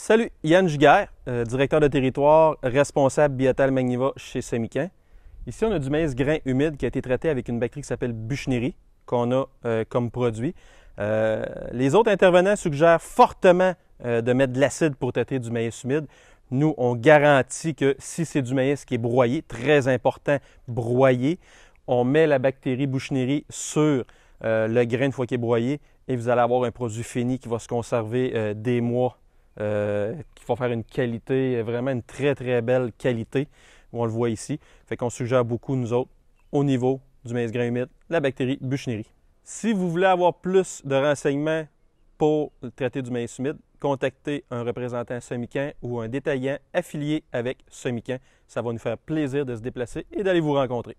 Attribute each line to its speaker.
Speaker 1: Salut, Yann Juguère, euh, directeur de territoire, responsable biotal magniva chez Semican. Ici, on a du maïs grain humide qui a été traité avec une bactérie qui s'appelle Buchneri, qu'on a euh, comme produit. Euh, les autres intervenants suggèrent fortement de mettre de l'acide pour traiter du maïs humide. Nous, on garantit que si c'est du maïs qui est broyé, très important, broyé, on met la bactérie Buchneri sur le grain une fois qu'il est broyé et vous allez avoir un produit fini qui va se conserver des mois qu'il euh, qui faire une qualité, vraiment une très très belle qualité. On le voit ici. Fait qu'on suggère beaucoup, nous autres, au niveau du maïs grain humide, la bactérie Buchneri. Si vous voulez avoir plus de renseignements pour traiter du maïs humide, contactez un représentant Semican ou un détaillant affilié avec Semican. Ça va nous faire plaisir de se déplacer et d'aller vous rencontrer.